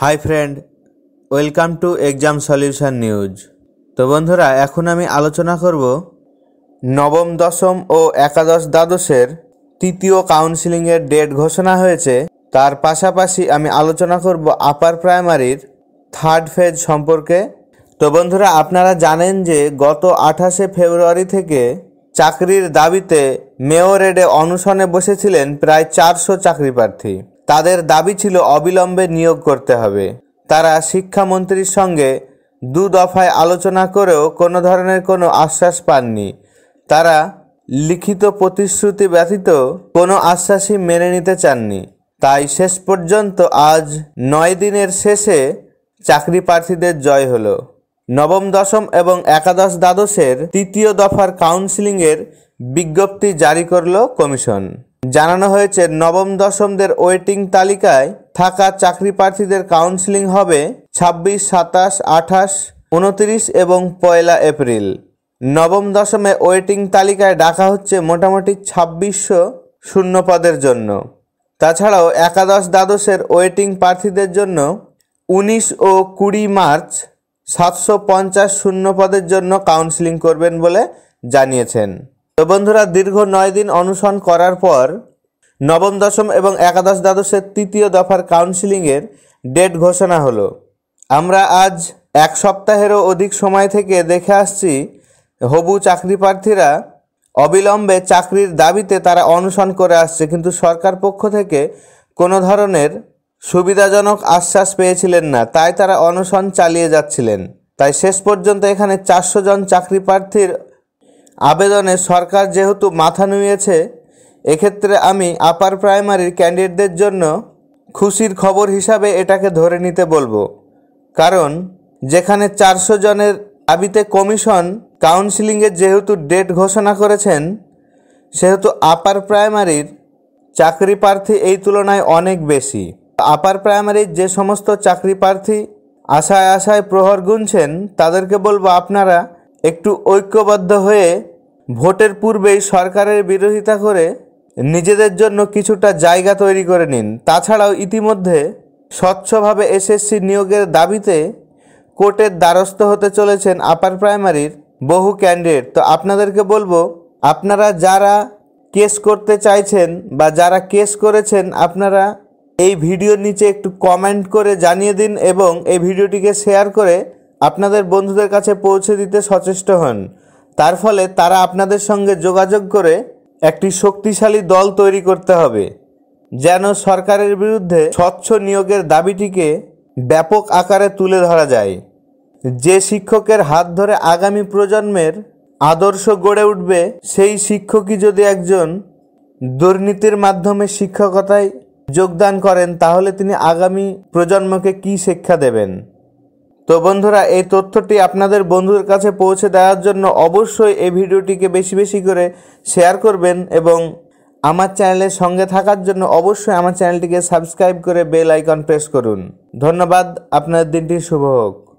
high friend welcome to exam solution news তো বন্ধুরা এখন আমি আলোচনা করব নবম দশম ও একাদশ দ্বাদশের তৃতীয় কাউন্সিলিংয়ের ডেট ঘোষণা হয়েছে তার পাশাপাশি আমি আলোচনা করব আপার প্রাইমারির থার্ড ফেজ সম্পর্কে তো বন্ধুরা আপনারা জানেন যে গত আঠাশে ফেব্রুয়ারি থেকে চাকরির দাবিতে মেয়রেডে অনশনে বসেছিলেন প্রায় চারশো চাকরি প্রার্থী তাদের দাবি ছিল অবিলম্বে নিয়োগ করতে হবে তারা শিক্ষামন্ত্রীর সঙ্গে দু দফায় আলোচনা করেও কোনো ধরনের কোনো আশ্বাস পাননি তারা লিখিত প্রতিশ্রুতি ব্যতীত কোনো আশ্বাসই মেনে নিতে চাননি তাই শেষ পর্যন্ত আজ নয় দিনের শেষে চাকরি প্রার্থীদের জয় হলো নবম দশম এবং একাদশ দ্বাদশের তৃতীয় দফার কাউন্সিলিংয়ের বিজ্ঞপ্তি জারি করল কমিশন জানানো হয়েছে নবম দশমদের ওয়েটিং তালিকায় থাকা চাকরি প্রার্থীদের কাউন্সিলিং হবে ছাব্বিশ সাতাশ আঠাশ উনত্রিশ এবং পয়লা এপ্রিল নবম দশমে ওয়েটিং তালিকায় ডাকা হচ্ছে মোটামুটি ছাব্বিশশো শূন্য পদের জন্য তাছাড়াও একাদশ দ্বাদশের ওয়েটিং প্রার্থীদের জন্য উনিশ ও কুড়ি মার্চ সাতশো পঞ্চাশ শূন্য পদের জন্য কাউন্সিলিং করবেন বলে জানিয়েছেন তো বন্ধুরা দীর্ঘ নয় দিন অনুসরণ করার পর নবম দশম এবং একাদশ দ্বাদশের তৃতীয় দফার কাউন্সিলিংয়ের ডেট ঘোষণা হলো আমরা আজ এক সপ্তাহেরও অধিক সময় থেকে দেখে আসছি হবু চাকরি প্রার্থীরা অবিলম্বে চাকরির দাবিতে তারা অনশন করে আসছে কিন্তু সরকার পক্ষ থেকে কোনো ধরনের সুবিধাজনক আশ্বাস পেয়েছিলেন না তাই তারা অনশন চালিয়ে যাচ্ছিলেন তাই শেষ পর্যন্ত এখানে চারশো জন চাকরি প্রার্থীর আবেদনে সরকার যেহেতু মাথা নুয়েছে এক্ষেত্রে আমি আপার প্রাইমারির ক্যান্ডিডেটদের জন্য খুশির খবর হিসাবে এটাকে ধরে নিতে বলবো কারণ যেখানে চারশো জনের আবিতে কমিশন কাউন্সিলিংয়ের যেহেতু ডেট ঘোষণা করেছেন সেহেতু আপার প্রাইমারির চাকরি প্রার্থী এই তুলনায় অনেক বেশি আপার প্রাইমারির যে সমস্ত চাকরি প্রার্থী আশায় আশায় প্রহর গুনছেন তাদেরকে বলবো আপনারা একটু ঐক্যবদ্ধ হয়ে ভোটের পূর্বেই সরকারের বিরোধিতা করে নিজেদের জন্য কিছুটা জায়গা তৈরি করে নিন তাছাড়াও ইতিমধ্যে স্বচ্ছভাবে এসএসসি নিয়োগের দাবিতে কোর্টের দ্বারস্থ হতে চলেছেন আপার প্রাইমারির বহু ক্যান্ডিডেট তো আপনাদেরকে বলবো আপনারা যারা কেস করতে চাইছেন বা যারা কেস করেছেন আপনারা এই ভিডিওর নিচে একটু কমেন্ট করে জানিয়ে দিন এবং এই ভিডিওটিকে শেয়ার করে আপনাদের বন্ধুদের কাছে পৌঁছে দিতে সচেষ্ট হন তার ফলে তারা আপনাদের সঙ্গে যোগাযোগ করে একটি শক্তিশালী দল তৈরি করতে হবে যেন সরকারের বিরুদ্ধে স্বচ্ছ নিয়োগের দাবিটিকে ব্যাপক আকারে তুলে ধরা যায় যে শিক্ষকের হাত ধরে আগামী প্রজন্মের আদর্শ গড়ে উঠবে সেই শিক্ষকই যদি একজন দুর্নীতির মাধ্যমে শিক্ষকতায় যোগদান করেন তাহলে তিনি আগামী প্রজন্মকে কি শিক্ষা দেবেন তো বন্ধুরা এই তথ্যটি আপনাদের বন্ধুদের কাছে পৌঁছে দেওয়ার জন্য অবশ্যই এই ভিডিওটিকে বেশি বেশি করে শেয়ার করবেন এবং আমার চ্যানেলের সঙ্গে থাকার জন্য অবশ্যই আমার চ্যানেলটিকে সাবস্ক্রাইব করে বেল আইকন প্রেস করুন ধন্যবাদ আপনার দিনটি শুভ হোক